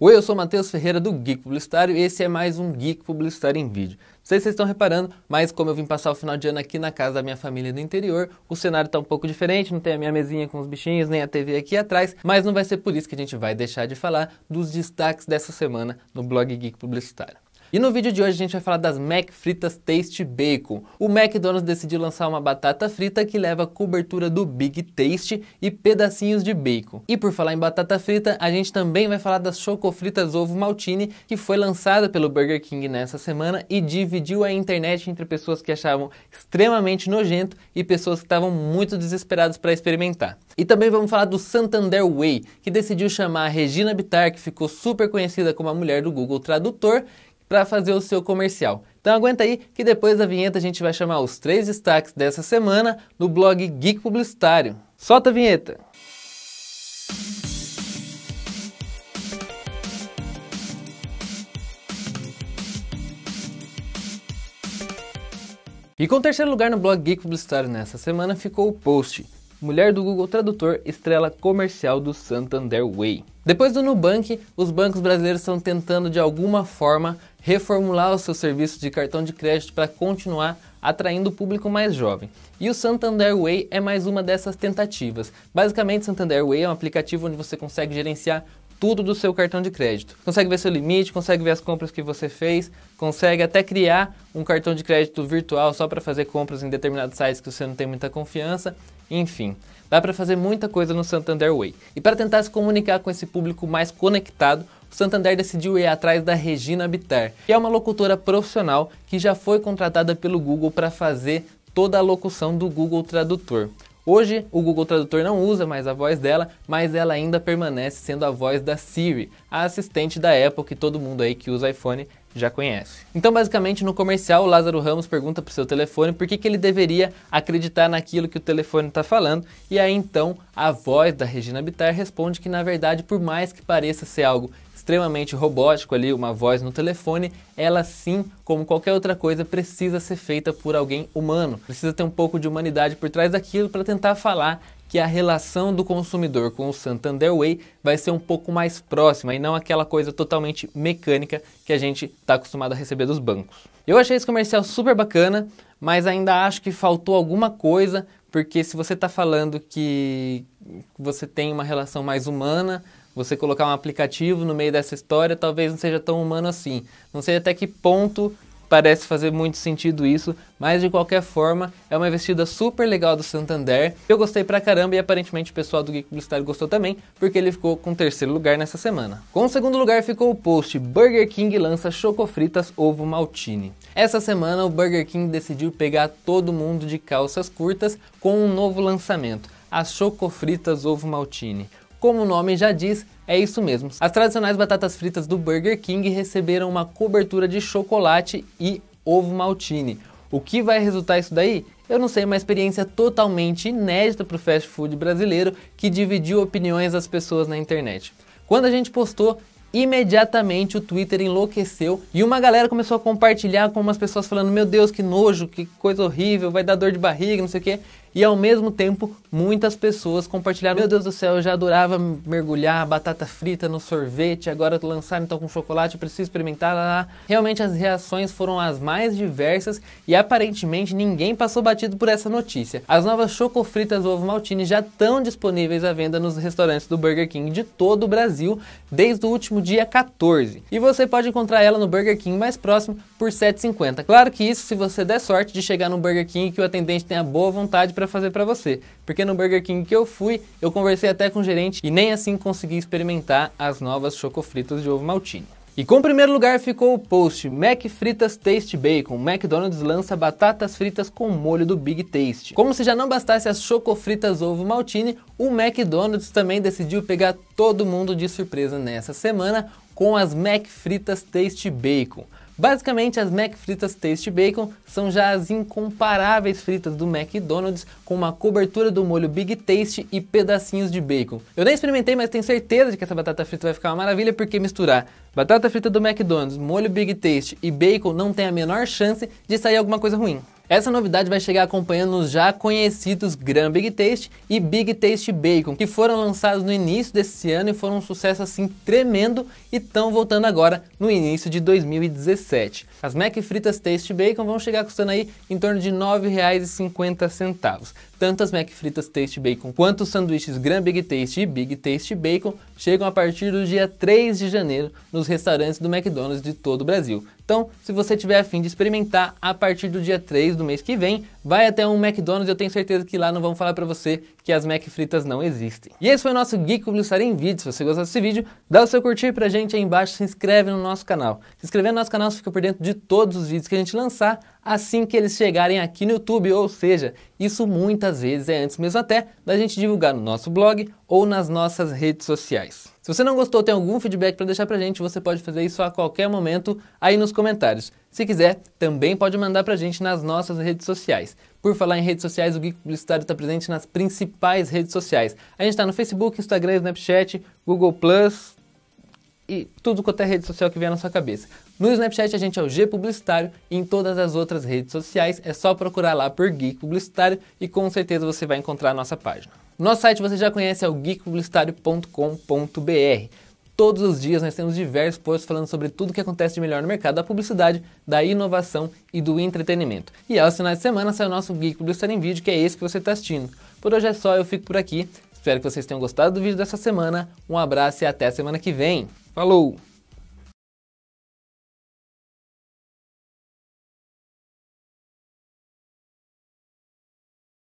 Oi, eu sou Matheus Ferreira do Geek Publicitário e esse é mais um Geek Publicitário em Vídeo. Não sei se vocês estão reparando, mas como eu vim passar o final de ano aqui na casa da minha família do interior, o cenário está um pouco diferente, não tem a minha mesinha com os bichinhos, nem a TV aqui atrás, mas não vai ser por isso que a gente vai deixar de falar dos destaques dessa semana no blog Geek Publicitário. E no vídeo de hoje a gente vai falar das Mac fritas Taste Bacon. O McDonald's decidiu lançar uma batata frita que leva cobertura do Big Taste e pedacinhos de bacon. E por falar em batata frita, a gente também vai falar das chocofritas ovo maltine que foi lançada pelo Burger King nessa semana e dividiu a internet entre pessoas que achavam extremamente nojento e pessoas que estavam muito desesperadas para experimentar. E também vamos falar do Santander Way, que decidiu chamar a Regina Bittar, que ficou super conhecida como a mulher do Google Tradutor, para fazer o seu comercial. Então aguenta aí que depois da vinheta a gente vai chamar os três destaques dessa semana do blog Geek Publicitário. Solta a vinheta! E com o terceiro lugar no blog Geek Publicitário nessa semana ficou o post Mulher do Google Tradutor estrela comercial do Santander Way. Depois do Nubank, os bancos brasileiros estão tentando de alguma forma reformular o seu serviço de cartão de crédito para continuar atraindo o público mais jovem. E o Santander Way é mais uma dessas tentativas. Basicamente, Santander Way é um aplicativo onde você consegue gerenciar tudo do seu cartão de crédito. Consegue ver seu limite, consegue ver as compras que você fez, consegue até criar um cartão de crédito virtual só para fazer compras em determinados sites que você não tem muita confiança. Enfim, dá para fazer muita coisa no Santander Way. E para tentar se comunicar com esse público mais conectado, o Santander decidiu ir atrás da Regina Bitar, que é uma locutora profissional que já foi contratada pelo Google para fazer toda a locução do Google Tradutor. Hoje, o Google Tradutor não usa mais a voz dela, mas ela ainda permanece sendo a voz da Siri, a assistente da Apple que todo mundo aí que usa iPhone já conhece. Então, basicamente, no comercial, o Lázaro Ramos pergunta para o seu telefone por que, que ele deveria acreditar naquilo que o telefone está falando, e aí então a voz da Regina Bittar responde que, na verdade, por mais que pareça ser algo extremamente robótico ali, uma voz no telefone, ela sim, como qualquer outra coisa, precisa ser feita por alguém humano. Precisa ter um pouco de humanidade por trás daquilo para tentar falar que a relação do consumidor com o Santander Way vai ser um pouco mais próxima e não aquela coisa totalmente mecânica que a gente está acostumado a receber dos bancos. Eu achei esse comercial super bacana, mas ainda acho que faltou alguma coisa, porque se você está falando que você tem uma relação mais humana, você colocar um aplicativo no meio dessa história talvez não seja tão humano assim. Não sei até que ponto parece fazer muito sentido isso, mas de qualquer forma é uma investida super legal do Santander. Eu gostei pra caramba e aparentemente o pessoal do Geek Publicitário gostou também, porque ele ficou com terceiro lugar nessa semana. Com o segundo lugar ficou o post Burger King lança chocofritas ovo maltine. Essa semana o Burger King decidiu pegar todo mundo de calças curtas com um novo lançamento, as chocofritas ovo maltine. Como o nome já diz, é isso mesmo. As tradicionais batatas fritas do Burger King receberam uma cobertura de chocolate e ovo maltine. O que vai resultar isso daí? Eu não sei, uma experiência totalmente inédita para o fast food brasileiro que dividiu opiniões das pessoas na internet. Quando a gente postou, imediatamente o Twitter enlouqueceu e uma galera começou a compartilhar com umas pessoas falando: Meu Deus, que nojo, que coisa horrível, vai dar dor de barriga, não sei o que e ao mesmo tempo muitas pessoas compartilharam. Meu Deus do céu, eu já adorava mergulhar batata frita no sorvete, agora lançaram então com chocolate, eu preciso experimentar. Lá, lá. Realmente as reações foram as mais diversas e aparentemente ninguém passou batido por essa notícia. As novas chocofritas ovo maltine já estão disponíveis à venda nos restaurantes do Burger King de todo o Brasil desde o último dia 14. E você pode encontrar ela no Burger King mais próximo por 7,50. Claro que isso se você der sorte de chegar no Burger King que o atendente tenha boa vontade para fazer para você. Porque no Burger King que eu fui, eu conversei até com o gerente e nem assim consegui experimentar as novas chocofritas de ovo maltine. E com o primeiro lugar ficou o post Mac Fritas Taste Bacon. McDonald's lança batatas fritas com molho do Big Taste. Como se já não bastasse as chocofritas ovo maltine, o McDonald's também decidiu pegar todo mundo de surpresa nessa semana com as Mac Fritas Taste Bacon. Basicamente, as Mac fritas Taste Bacon são já as incomparáveis fritas do McDonald's com uma cobertura do molho Big Taste e pedacinhos de bacon. Eu nem experimentei, mas tenho certeza de que essa batata frita vai ficar uma maravilha porque misturar batata frita do McDonald's, molho Big Taste e bacon não tem a menor chance de sair alguma coisa ruim. Essa novidade vai chegar acompanhando os já conhecidos Grand Big Taste e Big Taste Bacon, que foram lançados no início desse ano e foram um sucesso assim tremendo e estão voltando agora no início de 2017. As Mac Fritas Taste Bacon vão chegar custando aí em torno de R$ 9,50. Tantas McFritas Taste Bacon quanto os sanduíches Grand Big Taste e Big Taste Bacon chegam a partir do dia 3 de janeiro nos restaurantes do McDonald's de todo o Brasil. Então, se você tiver a fim de experimentar, a partir do dia 3 do mês que vem, vai até um McDonald's, eu tenho certeza que lá não vão falar para você que as McFritas não existem. E esse foi o nosso Geek Publicitário em vídeo. Se você gostou desse vídeo, dá o seu curtir pra gente aí embaixo, se inscreve no nosso canal. Se inscrever no nosso canal, você fica por dentro de todos os vídeos que a gente lançar assim que eles chegarem aqui no YouTube, ou seja, isso muita muitas vezes é antes mesmo até da gente divulgar no nosso blog ou nas nossas redes sociais. Se você não gostou, tem algum feedback para deixar pra gente, você pode fazer isso a qualquer momento aí nos comentários. Se quiser, também pode mandar pra gente nas nossas redes sociais. Por falar em redes sociais, o Geek Publicitário está presente nas principais redes sociais. A gente está no Facebook, Instagram, Snapchat, Google+, e tudo quanto é rede social que vier na sua cabeça. No Snapchat a gente é o G Publicitário e em todas as outras redes sociais é só procurar lá por Geek Publicitário e com certeza você vai encontrar a nossa página. Nosso site você já conhece é o geekpublicitario.com.br. Todos os dias nós temos diversos posts falando sobre tudo que acontece de melhor no mercado da publicidade, da inovação e do entretenimento. E aos finais de semana sai o nosso Geek Publicitário em Vídeo, que é esse que você está assistindo. Por hoje é só, eu fico por aqui. Espero que vocês tenham gostado do vídeo dessa semana. Um abraço e até a semana que vem! Falou!